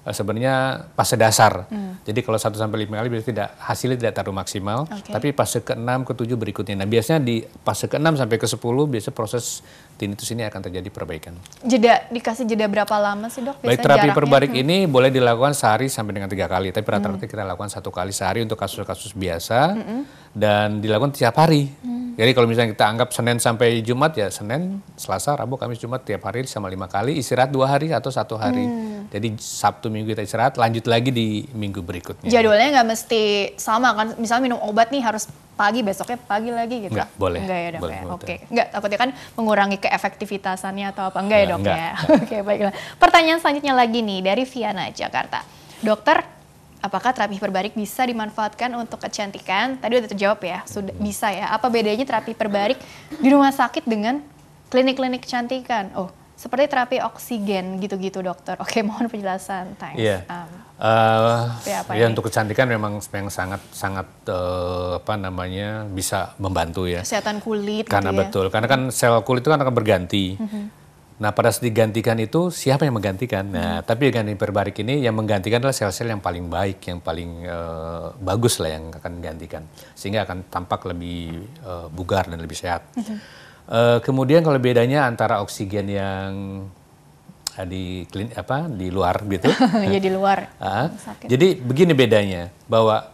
Eh, sebenarnya fase dasar. Hmm. Jadi kalau 1 sampai 5 kali biasanya tidak hasilnya tidak terlalu maksimal, okay. tapi fase ke-6 ke-7 berikutnya. Nah, biasanya di fase ke-6 sampai ke-10 biasanya proses tinnitus ini akan terjadi perbaikan. Jeda dikasih jeda berapa lama sih, Dok? Baik terapi perbarik hmm. ini boleh dilakukan sehari sampai dengan tiga kali, tapi hmm. rata-rata hmm. kita lakukan satu kali sehari untuk kasus-kasus biasa. Hmm dan dilakukan tiap hari. Hmm. Jadi kalau misalnya kita anggap Senin sampai Jumat ya Senin, Selasa, Rabu, Kamis, Jumat tiap hari sama lima kali istirahat dua hari atau satu hari. Hmm. Jadi Sabtu Minggu kita istirahat, lanjut lagi di minggu berikutnya. Jadwalnya nggak mesti sama kan? Misalnya minum obat nih harus pagi besoknya pagi lagi gitu? Enggak, boleh. Enggak ya dok boleh, ya? Oke. nggak Enggak, takutnya kan mengurangi keefektivitasannya atau apa? Enggak ya, dok enggak, ya? Oke, baiklah. Pertanyaan selanjutnya lagi nih dari Viana, Jakarta. Dokter, apakah terapi hiperbarik bisa dimanfaatkan untuk kecantikan? Tadi udah terjawab ya, sudah bisa ya. Apa bedanya terapi hiperbarik di rumah sakit dengan klinik-klinik kecantikan? Oh, seperti terapi oksigen gitu-gitu dokter. Oke, mohon penjelasan. Thanks. Iya. Yeah. Um, uh, ya, untuk kecantikan memang yang sangat sangat uh, apa namanya bisa membantu ya. Kesehatan kulit. Gitu karena gitu ya. betul, karena kan sel kulit itu kan akan berganti. Mm -hmm Nah, pada saat digantikan itu siapa yang menggantikan? Nah, hmm. tapi dengan hiperbarik ini yang menggantikan adalah sel-sel yang paling baik, yang paling uh, bagus lah yang akan digantikan, sehingga akan tampak lebih uh, bugar dan lebih sehat. Hmm. Uh, kemudian kalau bedanya antara oksigen yang di klin apa di luar gitu? ya di luar. Uh, jadi begini bedanya bahwa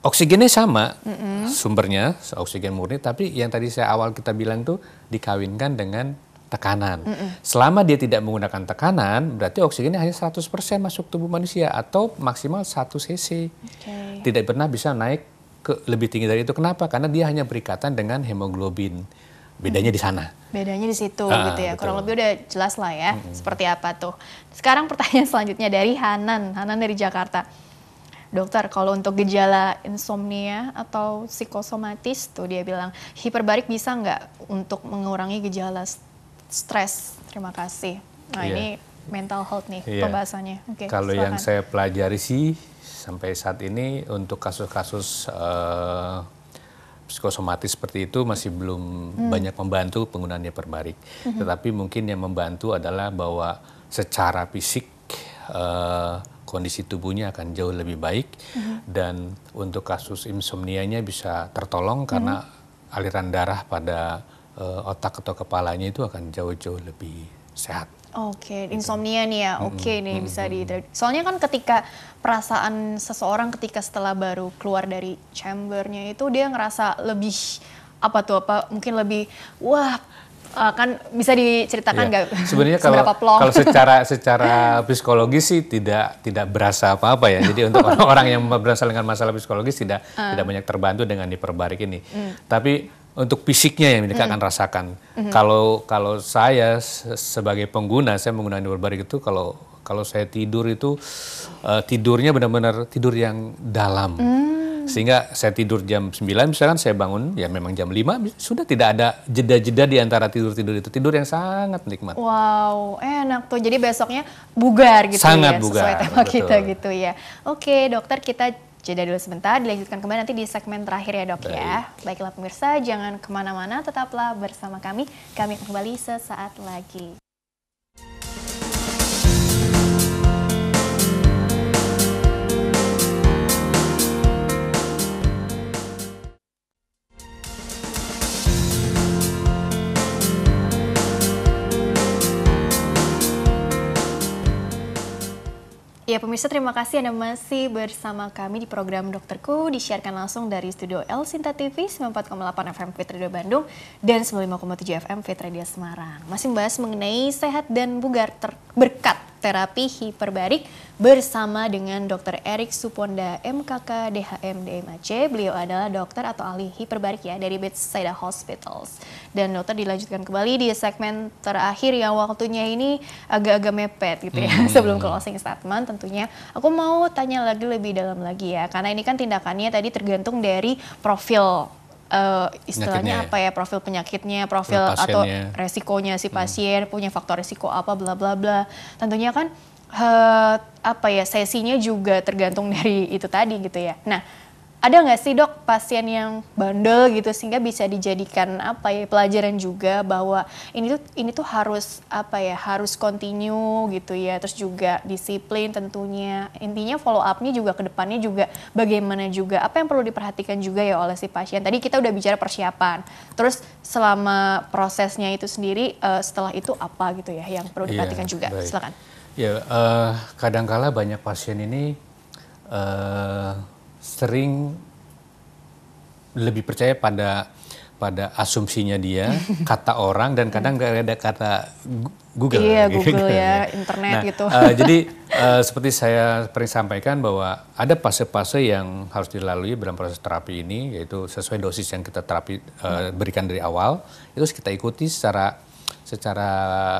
oksigennya sama mm -hmm. sumbernya oksigen murni, tapi yang tadi saya awal kita bilang tuh dikawinkan dengan tekanan. Mm -mm. Selama dia tidak menggunakan tekanan, berarti oksigennya hanya 100% masuk tubuh manusia atau maksimal 1 cc. Okay. Tidak pernah bisa naik ke lebih tinggi dari itu. Kenapa? Karena dia hanya berikatan dengan hemoglobin. Bedanya mm. di sana. Bedanya di situ ah, gitu ya. Betul. Kurang lebih udah jelas lah ya hmm. seperti apa tuh. Sekarang pertanyaan selanjutnya dari Hanan, Hanan dari Jakarta. Dokter, kalau untuk gejala insomnia atau psikosomatis tuh dia bilang hiperbarik bisa nggak untuk mengurangi gejala stres. Terima kasih. Nah, yeah. ini mental health nih yeah. pembahasannya. Okay, Kalau silakan. yang saya pelajari sih sampai saat ini untuk kasus-kasus eh, psikosomatis seperti itu masih belum hmm. banyak membantu penggunaannya perbarik. Hmm. Tetapi mungkin yang membantu adalah bahwa secara fisik uh, kondisi tubuhnya akan jauh lebih baik hmm. dan untuk kasus insomnianya bisa tertolong karena hmm. aliran darah pada uh, otak atau kepalanya itu akan jauh-jauh lebih sehat. Oke, okay. Gitu. insomnia nih ya. Oke okay mm -hmm. nih bisa di Soalnya kan ketika perasaan seseorang ketika setelah baru keluar dari chambernya itu dia ngerasa lebih apa tuh apa mungkin lebih wah eh, kan bisa diceritakan iya. nggak? Iya. Sebenarnya kalau kalau secara secara psikologis sih tidak tidak berasa apa-apa ya. Jadi untuk orang-orang yang berasal dengan masalah psikologis tidak uh. tidak banyak terbantu dengan diperbarik ini. Mm. Tapi untuk fisiknya yang mereka mm. akan rasakan. mm Kalau kalau saya sebagai pengguna saya menggunakan Burberry itu kalau kalau saya tidur itu uh, tidurnya benar-benar tidur yang dalam. Mm. Sehingga saya tidur jam 9 misalkan saya bangun ya memang jam 5 sudah tidak ada jeda-jeda di antara tidur-tidur itu. Tidur yang sangat nikmat. Wow, enak tuh. Jadi besoknya bugar gitu sangat ya bugar, sesuai tema betul. kita gitu ya. Oke, dokter kita Jeda dulu sebentar, dilanjutkan kembali nanti di segmen terakhir ya dok ya. Baik. ya. Baiklah pemirsa, jangan kemana-mana, tetaplah bersama kami. Kami kembali sesaat lagi. Ya pemirsa terima kasih Anda masih bersama kami di program Dokterku disiarkan langsung dari studio El Sinta TV 94,8 FM Fit Radio Bandung dan 95,7 FM Fit Radio Semarang. Masih membahas mengenai sehat dan bugar berkat terapi hiperbarik bersama dengan Dr. Erik Suponda MKK DHM DMAC. Beliau adalah dokter atau ahli hiperbarik ya dari Bethesda Hospitals. Dan dokter dilanjutkan kembali di segmen terakhir yang waktunya ini agak-agak mepet gitu ya. Hmm. Sebelum closing statement tentunya aku mau tanya lagi lebih dalam lagi ya karena ini kan tindakannya tadi tergantung dari profil uh, istilahnya apa ya profil penyakitnya, profil atau resikonya si hmm. pasien hmm. punya faktor resiko apa bla bla bla. Tentunya kan uh, apa ya sesinya juga tergantung dari itu tadi gitu ya. Nah ada nggak sih dok pasien yang bandel gitu sehingga bisa dijadikan apa ya pelajaran juga bahwa ini tuh ini tuh harus apa ya harus continue gitu ya terus juga disiplin tentunya intinya follow upnya juga kedepannya juga bagaimana juga apa yang perlu diperhatikan juga ya oleh si pasien tadi kita udah bicara persiapan terus selama prosesnya itu sendiri uh, setelah itu apa gitu ya yang perlu iya, diperhatikan yeah, juga baik. silakan ya uh, kadangkala banyak pasien ini uh, sering lebih percaya pada pada asumsinya dia, kata orang dan kadang gak ada kata Google. Iya, gitu. Google ya, internet nah, gitu. Uh, jadi uh, seperti saya pernah sampaikan bahwa ada fase-fase yang harus dilalui dalam proses terapi ini, yaitu sesuai dosis yang kita terapi uh, berikan dari awal, itu kita ikuti secara secara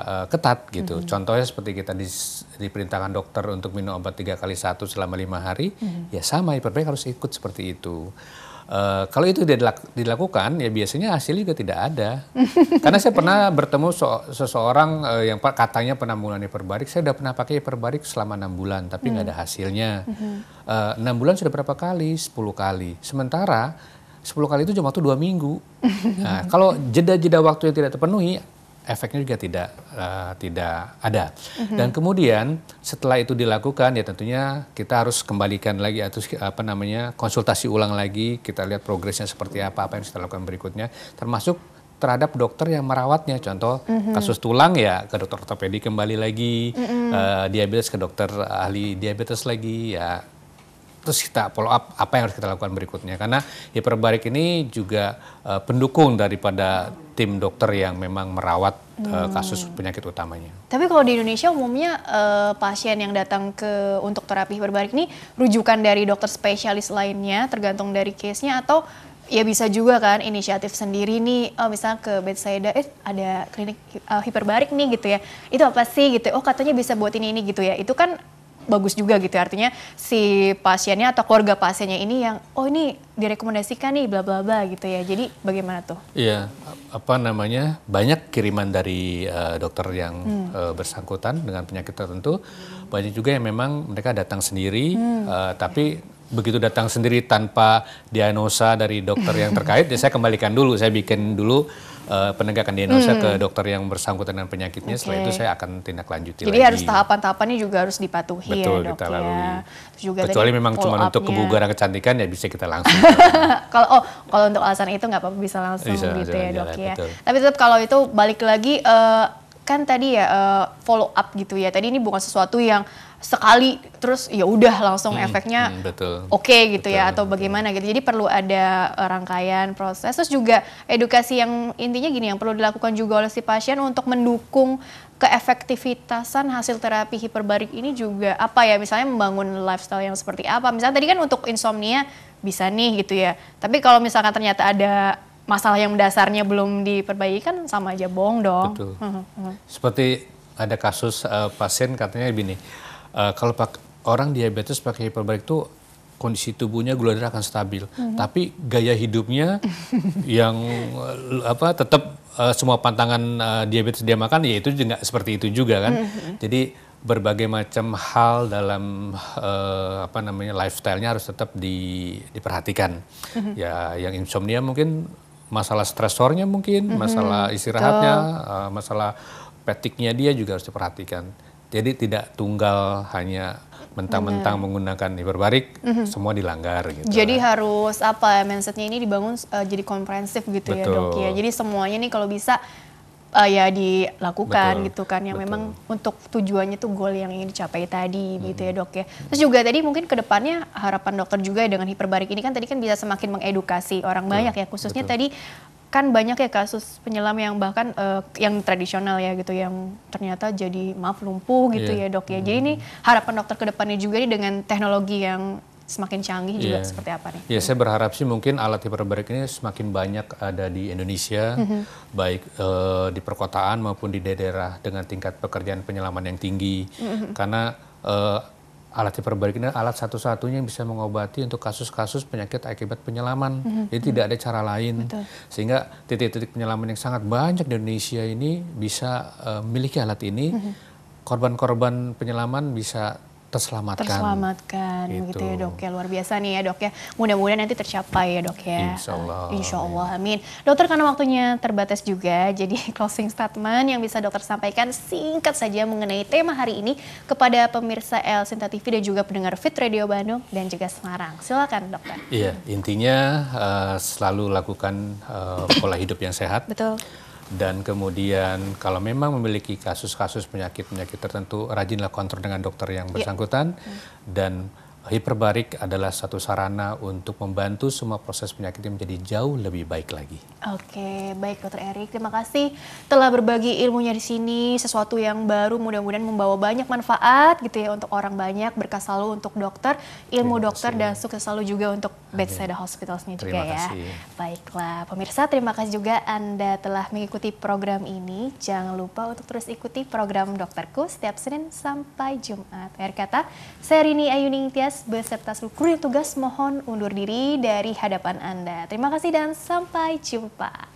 uh, ketat gitu. Mm -hmm. Contohnya seperti kita di, diperintahkan dokter untuk minum obat tiga kali satu selama lima hari, hmm. ya sama hiperbarik harus ikut seperti itu. Uh, kalau itu tidak dilakukan, ya biasanya hasilnya juga tidak ada. Karena saya pernah bertemu so seseorang uh, yang katanya pernah menggunakan hiperbarik. Saya sudah pernah pakai hiperbarik selama enam bulan, tapi nggak hmm. ada hasilnya. Hmm. Eh, enam uh, bulan sudah berapa kali? Sepuluh kali. Sementara sepuluh kali itu cuma waktu dua minggu. Nah, kalau jeda-jeda waktu yang tidak terpenuhi, efeknya juga tidak uh, tidak ada. Mm-hmm. Dan kemudian setelah itu dilakukan ya tentunya kita harus kembalikan lagi atau apa namanya konsultasi ulang lagi, kita lihat progresnya seperti apa, apa yang kita lakukan berikutnya, termasuk terhadap dokter yang merawatnya. Contoh mm-hmm. kasus tulang ya ke dokter ortopedi kembali lagi, mm-hmm. uh, diabetes ke dokter ahli diabetes lagi ya terus kita follow up apa yang harus kita lakukan berikutnya karena hiperbarik ini juga uh, pendukung daripada tim dokter yang memang merawat eh, hmm. uh, kasus penyakit utamanya. Tapi kalau di Indonesia umumnya uh, pasien yang datang ke untuk terapi hiperbarik ini rujukan dari dokter spesialis lainnya tergantung dari case-nya atau ya bisa juga kan inisiatif sendiri nih oh misalnya ke Bedside eh ada klinik uh, hiperbarik nih gitu ya itu apa sih gitu oh katanya bisa buat ini ini gitu ya itu kan bagus juga gitu artinya si pasiennya atau keluarga pasiennya ini yang oh ini direkomendasikan nih bla bla bla gitu ya jadi bagaimana tuh? Iya apa namanya banyak kiriman dari uh, dokter yang hmm. uh, bersangkutan dengan penyakit tertentu banyak juga yang memang mereka datang sendiri hmm. uh, tapi begitu datang sendiri tanpa diagnosa dari dokter yang terkait ya saya kembalikan dulu saya bikin dulu uh, penegakan diagnosa hmm. ke dokter yang bersangkutan dengan penyakitnya. Okay. Setelah itu saya akan tindak lanjuti. Jadi lagi. harus tahapan-tahapannya juga harus dipatuhi ya, Betul, ya dok kita lalui. ya. juga Kecuali memang cuma untuk kebugaran kecantikan ya bisa kita langsung. kalau oh kalau untuk alasan itu nggak apa-apa bisa langsung bisa, gitu jalan, ya dok ya. Betul. Tapi tetap kalau itu balik lagi uh, kan tadi ya uh, eh, follow up gitu ya. Tadi ini bukan sesuatu yang sekali terus ya udah langsung hmm, efeknya hmm, oke okay, gitu ya, betul. ya atau bagaimana gitu. Jadi perlu ada rangkaian proses terus juga edukasi yang intinya gini yang perlu dilakukan juga oleh si pasien untuk mendukung keefektivitasan hasil terapi hiperbarik ini juga apa ya misalnya membangun lifestyle yang seperti apa. Misalnya tadi kan untuk insomnia bisa nih gitu ya. Tapi kalau misalkan ternyata ada masalah yang dasarnya belum diperbaiki kan sama aja bohong dong. Betul. Hmm, hmm, hmm. Seperti ada kasus uh, pasien katanya begini Eh, kalau pak, orang diabetes pakai hiperbarik itu kondisi tubuhnya gula darah akan stabil, mm-hmm. tapi gaya hidupnya yang eh, apa tetap uh, eh, semua pantangan uh, diabetes dia makan ya itu juga seperti itu juga kan. Mm-hmm. Jadi berbagai macam hal dalam uh, apa namanya lifestyle-nya harus tetap di, diperhatikan. Mm-hmm. Ya yang insomnia mungkin masalah stresornya mungkin, mm-hmm. masalah istirahatnya, uh, masalah petiknya dia juga harus diperhatikan. Jadi tidak tunggal hanya mentang-mentang menggunakan hiperbarik mm-hmm. semua dilanggar gitu. Jadi kan. harus apa ya, mindsetnya ini dibangun uh, jadi komprehensif gitu Betul. ya dok ya. Jadi semuanya nih kalau bisa uh, ya dilakukan Betul. gitu kan yang ya, Betul. memang untuk tujuannya tuh goal yang ingin dicapai tadi hmm. gitu ya mhm. dok ya. Terus juga tadi mungkin kedepannya harapan dokter juga ya dengan hiperbarik ini kan tadi kan bisa semakin mengedukasi orang Betul. banyak ya khususnya Betul. tadi kan banyak ya kasus penyelam yang bahkan uh, yang tradisional ya gitu yang ternyata jadi maaf lumpuh gitu yeah. ya dok ya. Hmm. Jadi ini harapan dokter kedepannya juga nih dengan teknologi yang semakin canggih juga iya. seperti apa nih? Ya yeah, saya berharap sih mungkin alat hiperbarik ini semakin banyak ada di Indonesia mm-hmm. baik uh, di perkotaan maupun di daerah dengan tingkat pekerjaan penyelaman yang tinggi mm-hmm. karena uh, alat hiperbarik ini alat satu-satunya yang bisa mengobati untuk kasus-kasus penyakit akibat penyelaman. Mm -hmm. Jadi mhm. tidak ada cara lain. Betul. Sehingga titik-titik penyelaman yang sangat banyak di Indonesia ini bisa uh, alat ini. Mhm. Korban-korban penyelaman bisa terselamatkan. Terselamatkan gitu. begitu ya dok ya luar biasa nih ya dok ya. Mudah-mudahan nanti tercapai ya dok ya. Insya Allah. Insya Allah amin. Dokter karena waktunya terbatas juga jadi closing statement yang bisa dokter sampaikan singkat saja mengenai tema hari ini kepada pemirsa El Sinta TV dan juga pendengar Fit Radio Bandung dan juga Semarang. Silakan dokter. Iya intinya uh, selalu lakukan uh, pola hidup yang sehat. Betul dan kemudian kalau memang memiliki kasus-kasus penyakit-penyakit tertentu rajinlah kontrol dengan dokter yang ya. bersangkutan hmm. dan hiperbarik adalah satu sarana untuk membantu semua proses penyakitnya menjadi jauh lebih baik lagi. Oke, baik Dokter Erik, terima kasih telah berbagi ilmunya di sini, sesuatu yang baru mudah-mudahan membawa banyak manfaat gitu ya untuk orang banyak, berkah selalu untuk dokter, ilmu dokter dan sukses selalu juga untuk Bedside Hospitalsnya juga terima ya. Kasih. Baiklah, pemirsa terima kasih juga Anda telah mengikuti program ini. Jangan lupa untuk terus ikuti program Dokterku setiap Senin sampai Jumat. Akhir kata, saya Rini Ayuning Tias beserta seluruh tugas mohon undur diri dari hadapan Anda. Terima kasih dan sampai jumpa.